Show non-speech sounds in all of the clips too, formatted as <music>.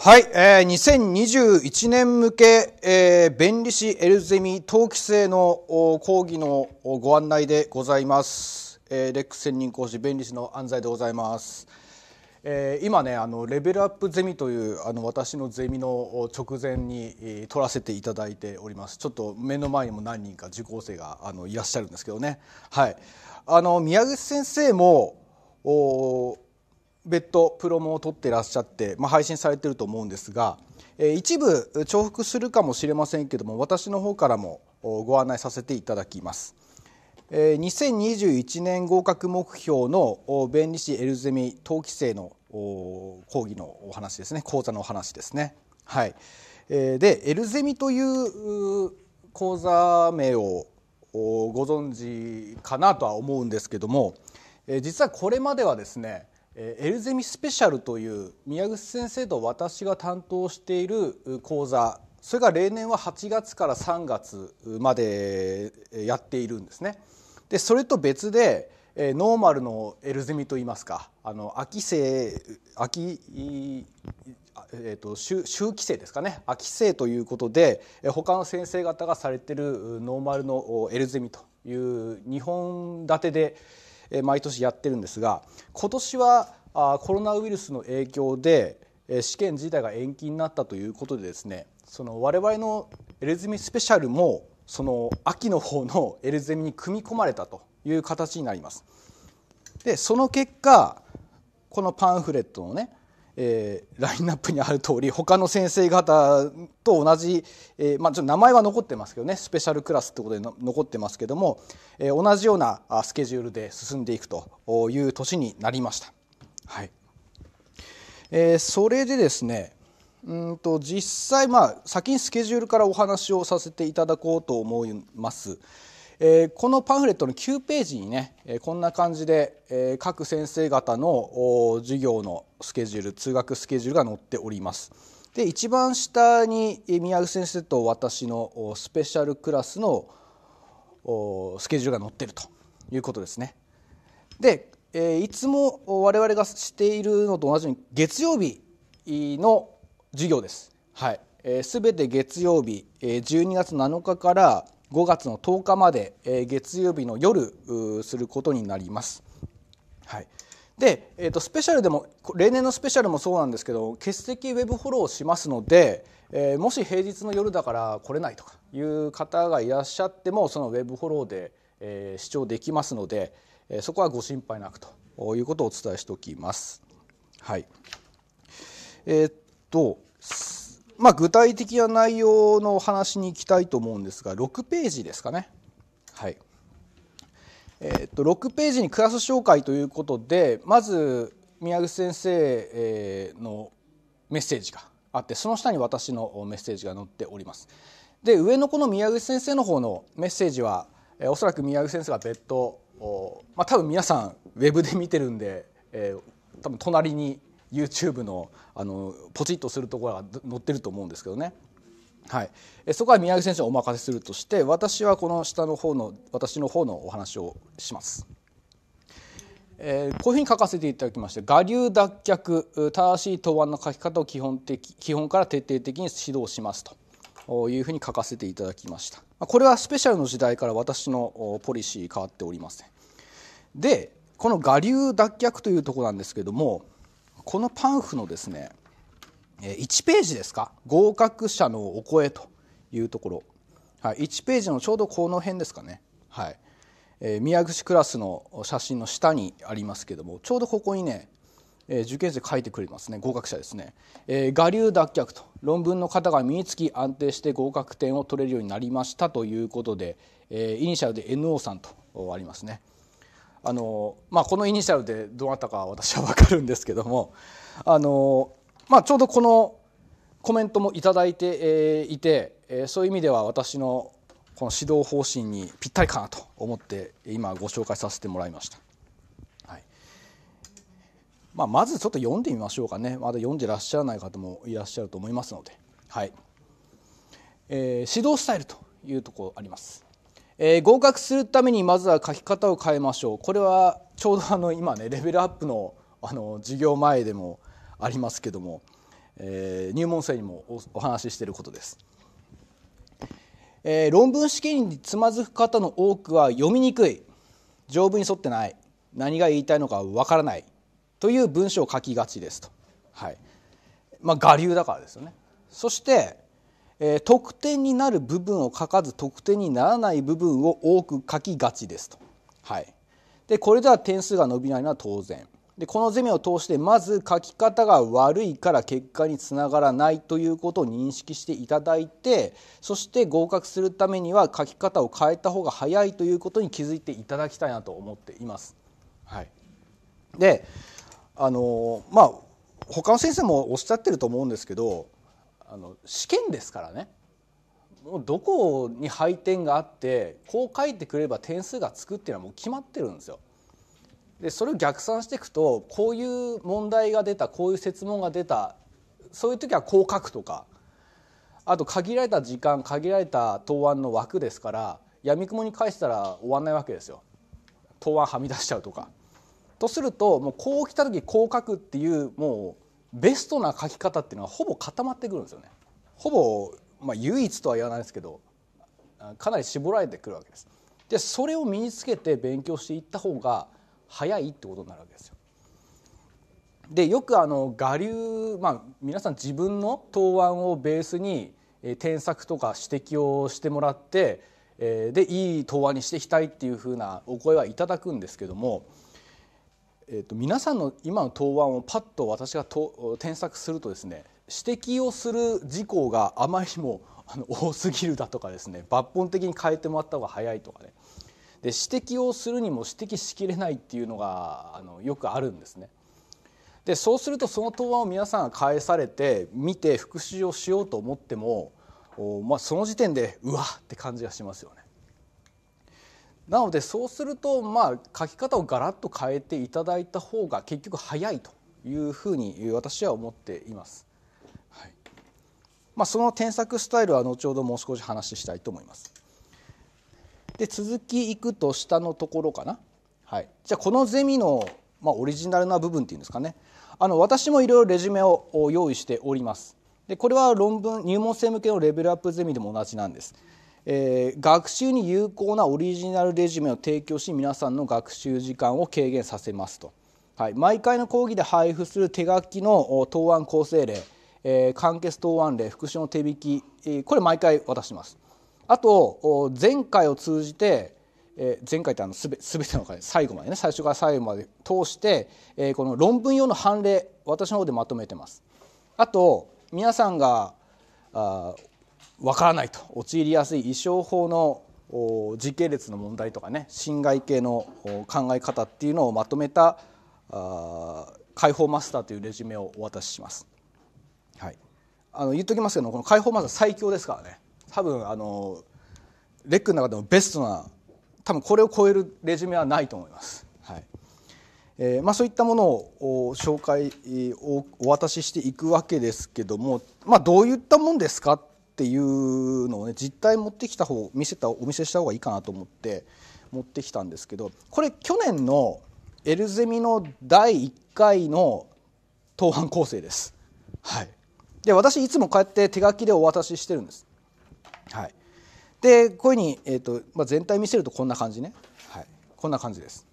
はい、えー、2021年向け、えー、弁理士エルゼミ登記制の講義のご案内でございます、えー、レック専任講師弁理士の安西でございます、えー、今ねあのレベルアップゼミというあの私のゼミの直前に、えー、取らせていただいておりますちょっと目の前にも何人か受講生があのいらっしゃるんですけどねはいあの宮口先生もお別途プロモを取ってらっしゃって、まあ、配信されてると思うんですが、え一部重複するかもしれませんけども私の方からもご案内させていただきます。え2021年合格目標の弁理士エルゼミ登記制の講義のお話ですね講座のお話ですね。はい、えでエルゼミという講座名をご存知かなとは思うんですけども実はこれまではですねエルゼミスペシャルという宮口先生と私が担当している講座それが例年は8月から3月までやっているんですね。でそれと別でノーマルのエルゼミといいますかあの秋生秋、えっと、秋秋季生ですかね秋生ということで他の先生方がされてるノーマルのエルゼミという2本立てで毎年やってるんですが今年はコロナウイルスの影響で試験自体が延期になったということでですねその我々のエルゼミスペシャルもその秋の方のエルゼミに組み込まれたという形になります。でその結果このパンフレットのねえー、ラインナップにある通り他の先生方と同じ、えー、まあ、ちょっと名前は残ってますけどねスペシャルクラスってことで残ってますけども、えー、同じようなスケジュールで進んでいくという年になりました。はいえそれでですねうんと実際、まあ、先にスケジュールからお話をさせていただこうと思います。えー、このパンフレットの9ページにね、えー、こんな感じで、えー、各先生方の授業のスケジュール通学スケジュールが載っております。で一番下に宮城先生と私のスペシャルクラスのスケジュールが載ってるということですね。で、えいつも我々がしているのと同じように月曜日の授業です。はい、えー、て月曜日、え12月7日から5月の10日まで、え月曜日の夜することになります。はい、で、えー、とスペシャルでも例年のスペシャルもそうなんですけど欠席ウェブフォローしますので、えー、もし平日の夜だから来れないとかいう方がいらっしゃってもそのウェブフォローで、えー、視聴できますので、えー、そこはご心配なくということをお伝えしておきます。はいえー、っとまあ、具体的な内容の話にいきたいと思うんですが6ページですかね。はいえー、っと6ページにクラス紹介ということでまず宮口先生のメッセージがあってその下に私のメッセージが載っております。で上のこの宮口先生の方のメッセージはおそらく宮口先生が別途、まあ、多分皆さんウェブで見てるんで、えー、多分隣に YouTube のあのポチッとするところが載ってると思うんですけどねはい、そこは宮城選手にお任せするとして私はこの下の方の私の方のお話をします。えー、こういうふうに書かせていただきまして我流脱却正しい答案の書き方を基本的基本から徹底的に指導しますというふうに書かせていただきましたこれはスペシャルの時代から私のポリシー変わっておりません、でこの我流脱却というとこなんですけどもこのパンフのですね1ページですか合格者のお声というところ、はい、1ページのちょうどこの辺ですかね、はいえー、宮口クラスの写真の下にありますけどもちょうどここにね、えー、受験生書いてくれますね合格者ですね、えー、我流脱却と論文の方が身につき安定して合格点を取れるようになりましたということで、えー、イニシャルで NO さんとありますね。あのまあ、このイニシャルでどなたか私は分かるんですけどもあのまあ、ちょうどこのコメントも頂いていて、えそういう意味では私のこの指導方針にぴったりかなと思って今ご紹介させてもらいました、はいまあ、まずちょっと読んでみましょうかねまだ読んでらっしゃらない方もいらっしゃると思いますので、はいえー、指導スタイルというところあります、えー、合格するためにまずは書き方を変えましょうこれはちょうどあの今ねレベルアップのあの授業前でもありますけども、えー、入門生にもお話ししていることです。えー、論文試験につまずく方の多くは読みにくい条文に沿ってない何が言いたいのかわからないという文章を書きがちですと、はいまあ、我流だからですよねそして、えー、得点になる部分を書かず得点にならない部分を多く書きがちですと、はい、でこれでは点数が伸びないのは当然でこのゼミを通してまず書き方が悪いから結果につながらないということを認識していただいてそして合格するためには書き方を変えた方が早いということに気づいていただきたいなと思っています。はい、であのまあ他の先生もおっしゃってると思うんですけどあの試験ですからねもうどこに配点があってこう書いてくれば点数がつくっていうのはもう決まってるんですよ。でそれを逆算していくとこういう問題が出たこういう設問が出たそういう時はこう書くとかあと限られた時間限られた答案の枠ですからやみくもに返したら終わんないわけですよ答案はみ出しちゃうとか。とするともうこう来た時こう書くっていうもうベストな書き方っていうのはほぼ固まってくるんですよね。ほぼ、まあ、唯一とは言わないですけどかなり絞られてくるわけです。でそれを身につけて勉強していった方が早いってことになるわけですよ。でよくあの我流、まあ、皆さん自分の答案をベースに添削とか指摘をしてもらってでいい答案にしていきたいっていうふうなお声はいただくんですけども、えっと皆さんの今の答案をパッと私がと添削するとですね指摘をする事項があまりにも多すぎるだとかですね抜本的に変えてもらった方が早いとかねで指摘をするにも指摘しきれないっていうのがあのよくあるんですね。でそうするとその答案を皆さん返されて見て復習をしようと思っても、まあ、その時点でうわって感じがしますよね。なのでそうするとまあ書き方をガラッと変えていただいた方が結局早いというふうに私は思っています。はいまあ、その添削スタイルは後ほどもう少し話したいと思います。で続きいくと下のところかな、はい、じゃあこのゼミの、まあ、オリジナルな部分っていうんですかねあの私もいろいろレジュメを用意しておりますでこれは論文入門生向けのレベルアップゼミでも同じなんです、えー、学習に有効なオリジナルレジュメを提供し皆さんの学習時間を軽減させますと、はい、毎回の講義で配布する手書きの答案構成例、えー、完結答案例復習の手引き、えー、これ毎回渡しますあと前回を通じて前回ってあのすべ全ての回最後までね最初から最後まで通して、この論文用の判例私の方でまとめてます。あと皆さんがあ分からないと陥りやすい衣装法の時系列の問題とかね侵害系の考え方っていうのをまとめた解放マスターというレジュメをお渡しします。はい、あの言っときますけどこの解放マスター最強ですからね。多分あのレックの中でもベストな多分これを超えるレジュメはないと思います。はいえーまあ、そういったものを紹介をお渡ししていくわけですけども、まあ、どういったもんですかっていうのをね実態持ってきた方見せたお見せした方がいいかなと思って持ってきたんですけどこれ去年のエルゼミの第1回の当番構成です。はい、で私いつもこうやって手書きでお渡ししてるんです。はい、でこういうふうに、えーとまあ、全体見せるとこんな感じね、はい、こんな感じです。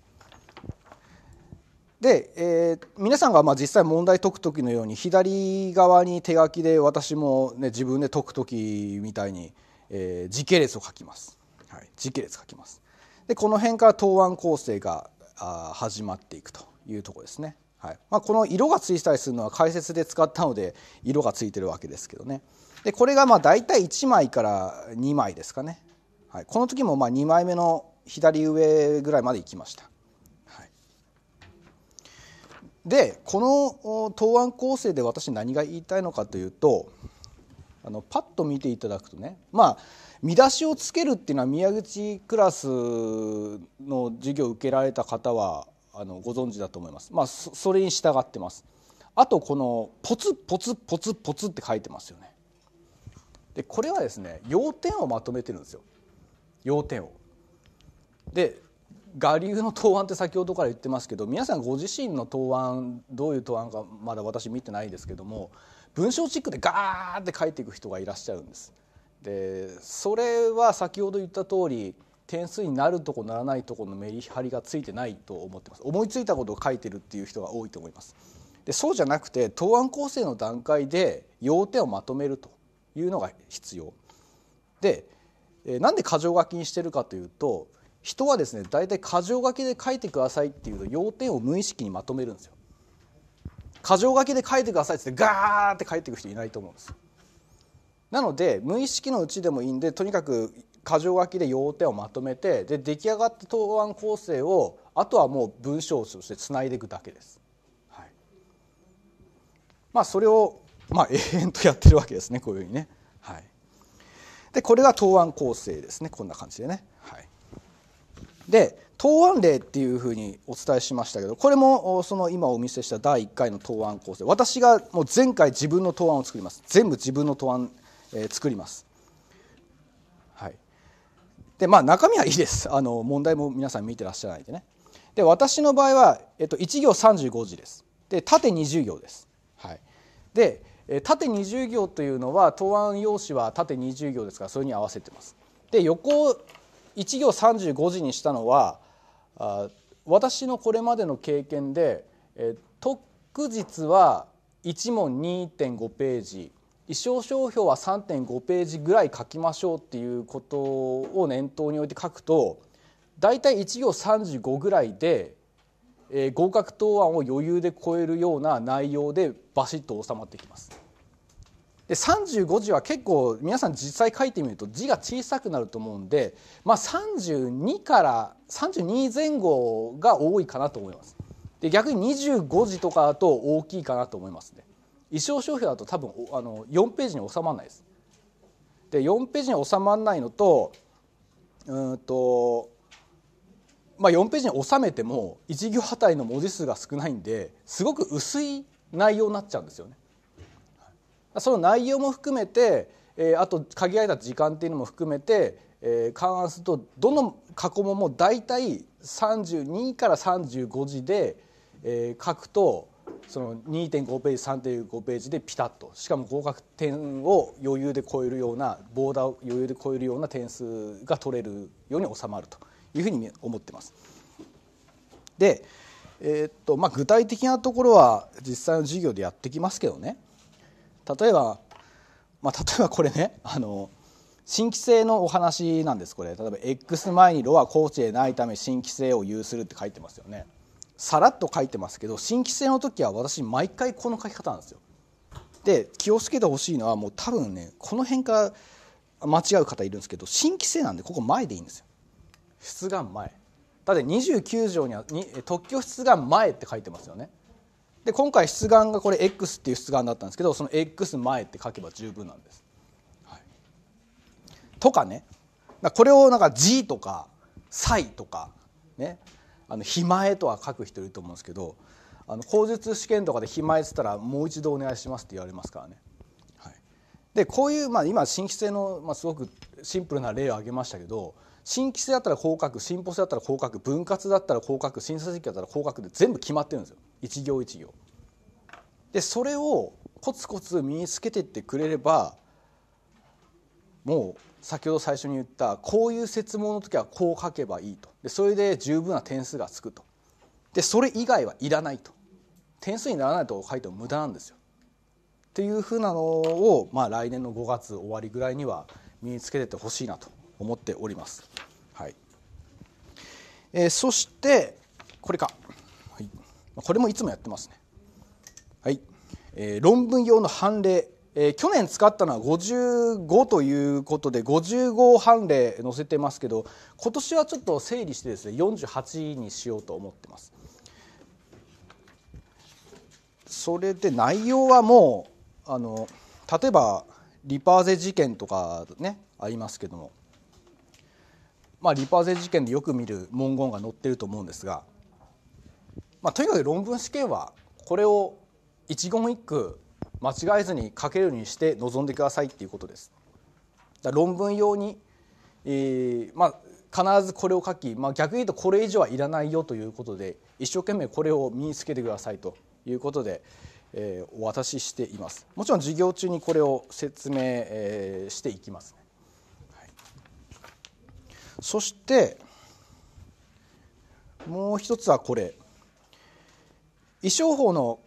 で、えー、皆さんがまあ実際問題解く時のように左側に手書きで私も、ね、自分で解く時みたいに、えー、時系列を書きます、はい、時系列書きますでこの辺から答案構成があ始まっていくというとこですね、はいまあ、この色がついたりするのは解説で使ったので色がついてるわけですけどねでこれがまあ大体1枚から2枚ですかね、はい、この時もまあ2枚目の左上ぐらいまで行きました。はい、でこの答案構成で私何が言いたいのかというとあのパッと見ていただくとねまあ見出しをつけるっていうのは宮口クラスの授業を受けられた方はあのご存知だと思います。まあ、それに従ってます。あとこのポツポツポツポツって書いてますよね。でこれはですね要点をまとめてるんですよ要点を。で我流の答案って先ほどから言ってますけど皆さんご自身の答案どういう答案かまだ私見てないですけども文章チックでガーって書いていく人がいらっしゃるんです。でそれは先ほど言った通り点数になるとこならないとこのメリハリがついてないと思ってます思いついたことを書いてるっていう人が多いと思いますでそうじゃなくて答案構成の段階で要点をまとめるというのが必要でなんで箇条書きにしてるかというと人はですね大体箇条書きで書いてくださいっていうと要点を無意識にまとめるんですよ。箇条書きで書いてくださいってガーって書いていく人いないと思うんです。なので無意識のうちでもいいんでとにかく箇条書きで要点をまとめてで出来上がった答案構成をあとはもう文章としてつないでいくだけです。はい、まあそれをまあ、永遠とやってるわけですねこういうふうにね。はい、でこれが答案構成ですねこんな感じでね。はい、で答案例っていうふうにお伝えしましたけどこれもその今お見せした第1回の答案構成私がもう前回自分の答案を作ります全部自分の答案、えー、作ります。はいでまあ、中身はいいですあの問題も皆さん見てらっしゃらないでねで私の場合は、えっと、1行35字ですで縦20行です、はい、でえ縦20行というのは答案用紙は縦20行ですからそれに合わせてます。で横1行35字にしたのはあ私のこれまでの経験で、えー、特実は1問2.5ページ意装商標は3.5ページぐらい書きましょうっていうことを念頭に置いて書くと大体1行35ぐらいでえー、合格答案を余裕で超えるような内容でバシッと収まってきます。で35字は結構皆さん実際書いてみると字が小さくなると思うんで、まあ、32から32前後が多いかなと思います。で逆に25字とかだと大きいかなと思いますね。一生消費だと多分あの4ページに収まらないです。で4ページに収まらないのとうんとまあ、4ページに収めても1行あたりの文字数が少ないんですごく薄い内容になっちゃうんですよね。その内容も含めて、えー、あと限られた時間っていうのも含めて、えー、勘案するとどの過去問も大体32から35字で、えー、書くとその2.5ページ3.5ページでピタッとしかも合格点を余裕で超えるようなボーダーを余裕で超えるような点数が取れるように収まると。いうふうに思ってます。で、えー、っとまあ、具体的なところは実際の授業でやってきますけどね例えば、まあ、例えばこれねあの新規性のお話なんですこれ例えば X 前にロは高知でないため新規性を有するって書いてますよねさらっと書いてますけど新規性の時は私毎回この書き方なんですよで気をつけてほしいのはもう多分ねこの辺から間違う方いるんですけど新規性なんでここ前でいいんですよ出願前だって29条には特許出願前って書いてますよねで今回出願がこれ X っていう出願だったんですけどその X 前って書けば十分なんです、はい、とかねこれをなんか「G」とか「歳」とかねあの「肥前」とは書く人いると思うんですけどあの口述試験とかで「肥前」っつったら「もう一度お願いします」って言われますからね。はい、でこういう、まあ、今新規性の、まあ、すごくシンプルな例を挙げましたけど新規性だったら降格新歩性だったら降格分割だったら降格審査席だったら降格で全部決まってるんですよ一行一行。でそれをコツコツ身につけてってくれればもう先ほど最初に言ったこういう設問の時はこう書けばいいとでそれで十分な点数がつくとでそれ以外はいらないと点数にならないと書いても無駄なんですよ。っていうふうなのを、まあ、来年の5月終わりぐらいには身につけてってほしいなと思っております。はいえー、そしてこれか、はい、これもいつもやってますね。はいえー、論文用の判例、えー、去年使ったのは55ということで55判例載せてますけど今年はちょっと整理してですね48にしようと思ってます。それで内容はもうあの例えばリパーゼ事件とかねありますけどもまあ、リパーゼ事件でよく見る文言が載ってると思うんですが、まあ、とにかく論文試験はこれを一言一句間違えずに書けるようにして臨んでくださいっていうことです。論文用に、えーまあ、必ずこれを書き、まあ、逆に言うとこれ以上はいらないよということで一生懸命これを身につけてくださいということで、えー、お渡ししていますもちろん授業中にこれを説明、えー、していきます、ね、そしてもう一つはこれ衣装法の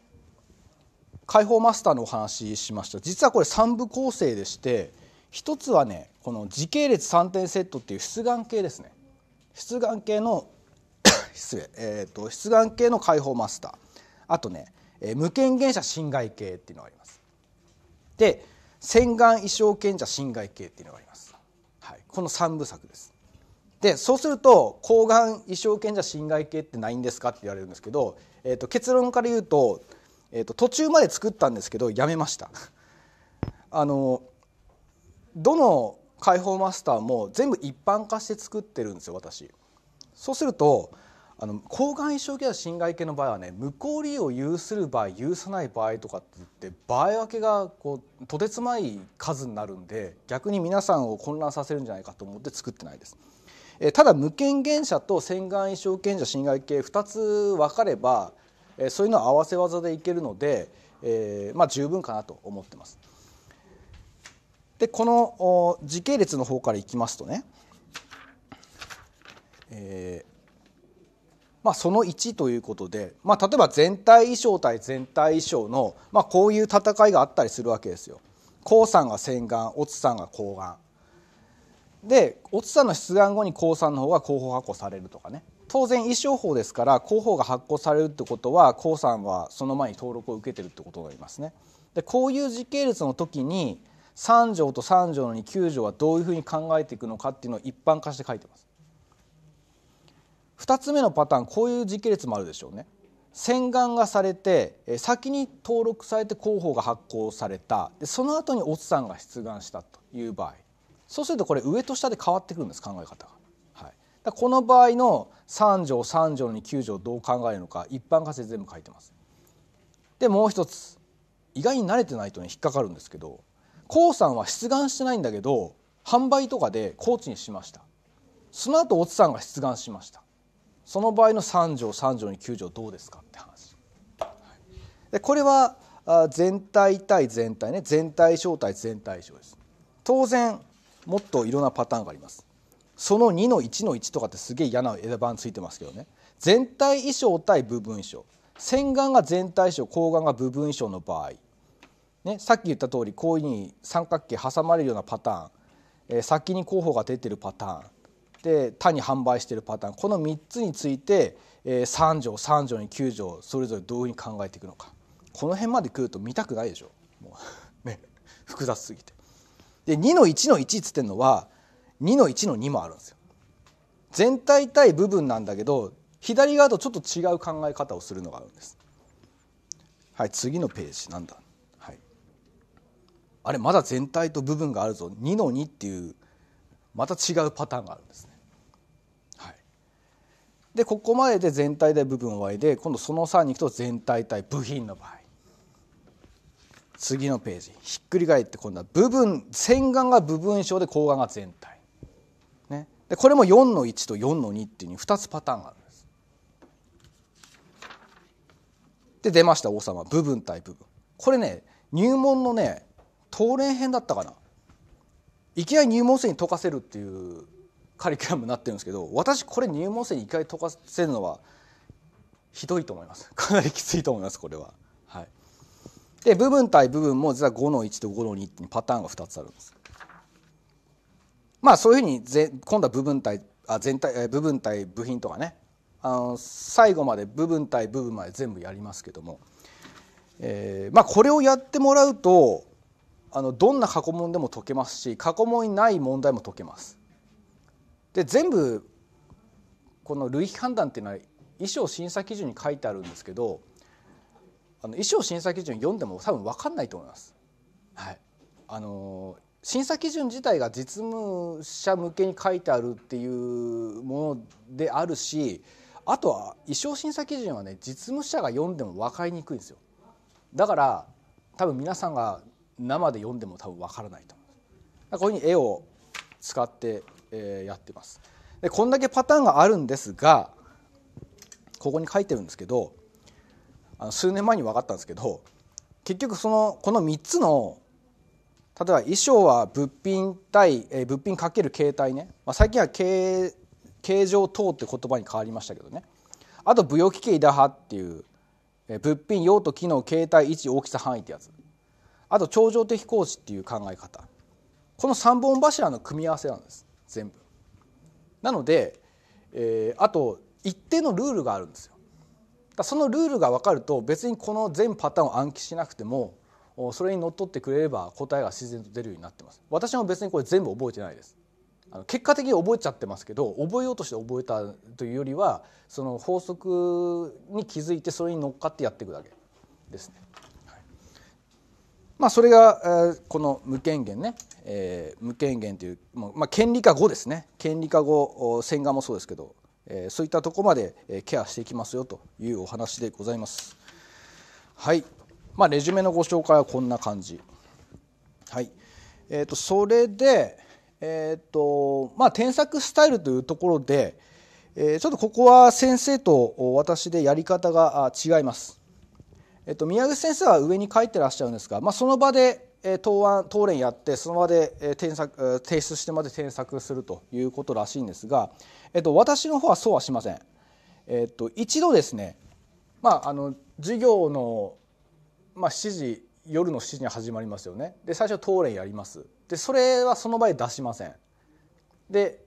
解放マスターのお話しました実はこれ3部構成でして一つはねこの時系列3点セットっていう出願系ですね出願系の <coughs> 失礼、えーと、と出願系の解放マスターあとね、えー、無権限者侵害系っていうのがありますで洗顔衣装権者侵害系っていうのがあります、はい、この3部作ですでそうすると抗がん移植権じゃ侵害系ってないんですかって言われるんですけど、えー、と結論から言うと,、えー、と途中まで作ったんですけどやめましたあのどの解放マスターも全部一般化して作ってるんですよ私。そうするとあの抗がん移植や侵害系の場合はね無効利用有する場合有さない場合とかってって場合分けがこうとてつまい数になるんで逆に皆さんを混乱させるんじゃないかと思って作ってないです。えただ無権限者と洗顔衣装権者侵害系2つ分かれば、えそういうのは合わせ技でいけるので、えまあ、十分かなと思ってます。でこの時系列の方からいきますとね、えーまあ、その1ということで、まあ、例えば全体衣装対全体衣装の、まあ、こういう戦いがあったりするわけですよ。さんが洗顔、おつさんが睾丸。でおつさんの出願後に公算の方が候補発行されるとかね当然衣装法ですから広報が発行されるってことは公算はその前に登録を受けてるってことになりますね。でこういう時系列の時に3条と3条の2 9条はどういうふうに考えていくのかっていうのを一般化して書いてます。2つ目のパターンこういう時系列もあるでしょうね。洗顔がされて先に登録されて広報が発行されたでその後におつさんが出願したという場合そうするとこれ上と下で変わってくるんです考え方が。はい、だこの場合の3条3条に9条どう考えるのか一般仮説全部書いてます。でもう一つ意外に慣れてないとね引っかかるんですけど黄さんは出願してないんだけど販売とかで高知にしましたその後おつさんが出願しましたその場合の3条3条に9条どうですかって話。はい、でこれは全体対全体ね全体小対全体小です。当然もっといろんなパターンがありますその2の1の1とかってすげえ嫌な枝番ついてますけどね全体衣装対部分衣装洗顔が全体衣装睾丸が部分衣装の場合、ね、さっき言った通りこういうふうに三角形挟まれるようなパターン、えー、先に候補が出てるパターンで他に販売してるパターンこの3つについて、えー、3条3条に9条それぞれどういうふうに考えていくのかこの辺まで来ると見たくないでしょもう <laughs> ね複雑すぎて。で2の1の1っつってんのは2の1の2もあるんですよ。全体対部分なんだけど左側とちょっと違う考え方をするのがあるんです。はい次のページなんだ、はい、あれまだ全体と部分があるぞ2の2っていうまた違うパターンがあるんですね。はい、でここまでで全体対部分 Y で今度その3に行くと全体対部品の場合。次のページひっくり返って今度は部分洗顔が部分症で口がが全体、ね、でこれも4の1と4の2っていう2つパターンがあるんですで出ました王様部分対部分これね入門のね当連編だったかないきなり入門生に解かせるっていうカリキュラムになってるんですけど私これ入門生に一回解かせるのはひどいと思いますかなりきついと思いますこれは。で部分対部分も実は5の1と5の2ってパターンが2つあるんです。まあそういうふうにぜ今度は部分対あ全体部分対部品とかねあの最後まで部分対部分まで全部やりますけども、えー、まあこれをやってもらうとあのどんな過去問でも解けますし過去問にない問題も解けます。で全部この類比判断っていうのは衣装審査基準に書いてあるんですけどあの衣装審査基準読んでも多分分かんないと思います。はい、あの審査基準自体が実務者向けに書いてあるっていうものであるしあとは衣装審査基準はね実務者が読んでも分かりにくいんですよだから多分皆さんが生で読んでも多分分からないと思うこういうふうに絵を使って、えー、やってますでこんだけパターンがあるんですがここに書いてるんですけどあの数年前に分かったんですけど結局そのこの3つの例えば衣装は物品対、え物品かける形態ね、まあ、最近は形形状等って言葉に変わりましたけどねあと舞踊機器打破っていう、え物品用途機能形態位置大きさ範囲ってやつあと頂上的工事」っていう考え方この3本柱の組み合わせなんです全部なので、えー、あと一定のルールがあるんですよだそのルールが分かると別にこの全パターンを暗記しなくてもそれにのっとってくれれば答えが自然と出るようになってます私も別にこれ全部覚えてないですあの結果的に覚えちゃってますけど覚えようとして覚えたというよりはその法則に気づいてそれに乗っかってやっていくだけですね、はい、まあ、それが、えこの無権限ね、えー、無権限という、まあ、権利化後ですね権利化後千賀もそうですけどえそういったとこまでケアしていきますよというお話でございます。はい、まあ、レジュメのご紹介はこんな感じ。はいえーと、それで、えーとまあ、添削スタイルというところで、えー、ちょっとここは先生と私でやり方が違います。えっ、ー、と、宮口先生は上に書いてらっしゃるんですが、まあ、その場で答案答練やってその場で添削提出してまで添削するということらしいんですが、えっと、私の方はそうはしません。えっと、一度ですね、まあ、あの授業の、まあ、7時夜の7時に始まりますよねで最初答練やりますでそれはその場で出しませんで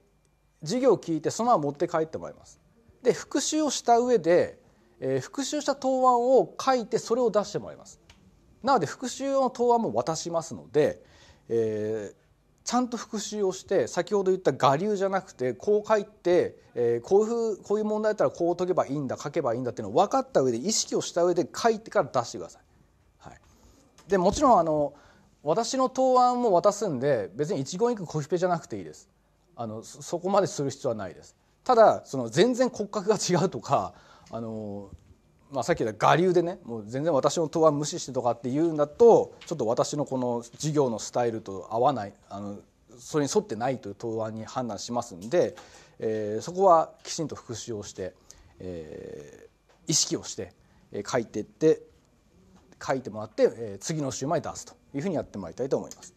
授業を聞いてそのまま持って帰ってもらいますで復習をした上で、えー、復習した答案を書いてそれを出してもらいますなので復習の答案も渡しますので、えー、ちゃんと復習をして先ほど言った我流じゃなくてこう書いて、えー、こういうこういう問題だったらこう解けばいいんだ書けばいいんだっていうのを分かった上で意識をした上で書いてから出してください。はい、でもちろんあの私の答案も渡すんで別に一言一句コピペじゃなくていいです。あのそこまでする必要はないです。ただその全然骨格が違うとかあのまあ、さっき言った我流でねもう全然私の答案無視してとかって言うんだとちょっと私のこの授業のスタイルと合わないあのそれに沿ってないという答案に判断しますんで、えー、そこはきちんと復習をして、えー、意識をして書いていって書いてもらって、えー、次の週まで出すというふうにやってもらいたいと思います。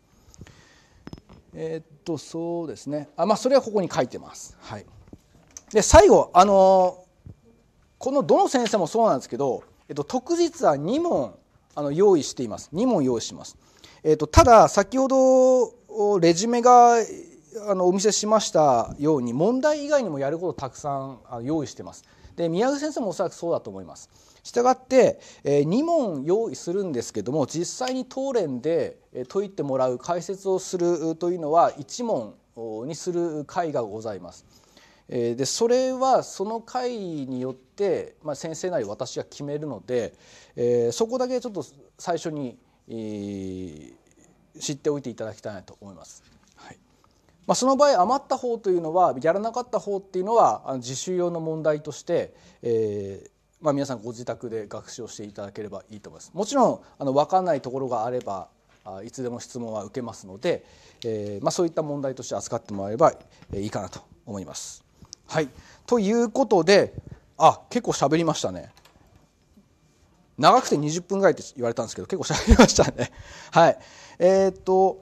えー、っとそうですねあまあそれはここに書いてます。はい、で最後あのこのどの先生もそうなんですけど、えっと、特実は2問あの用意しています。2問用意します。えっと、ただ、先ほどレジュメがあのお見せしましたように問題以外にもやることたくさん用意してます。で宮口先生もおそらくそうだと思います。したがって、えー、2問用意するんですけども実際に当連で解いてもらう解説をするというのは1問にする回がございます。えでそれはその会によって、まあ、先生なり私が決めるので、えー、そこだけちょっと最初に、えー、知っておいていただきたいなと思います。はいまあ、その場合余った方というのはやらなかった方っていうのはあの自習用の問題として、えー、まあ、皆さんご自宅で学習をしていただければいいと思います。もちろんあの分かんないところがあればいつでも質問は受けますので、えー、まあ、そういった問題として扱ってもらえばいいかなと思います。はい。ということで、あ、結構喋りましたね。長くて20分ぐらいって言われたんですけど、結構喋りましたね。<laughs> はい。えー、っと、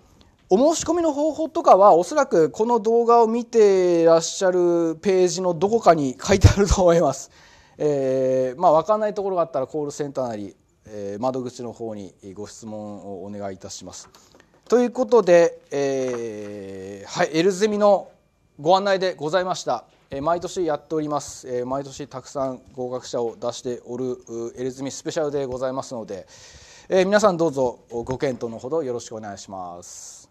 お申し込みの方法とかはおそらくこの動画を見てらっしゃるページのどこかに書いてあると思います。<laughs> えー、まあ分かんないところがあったらコールセンターなり、えー、窓口の方にご質問をお願いいたします。ということで、えー、はい、L ゼミのご案内でございました。毎年やっております毎年たくさん合格者を出しておるエルズミスペシャルでございますので皆さんどうぞご検討のほどよろしくお願いします。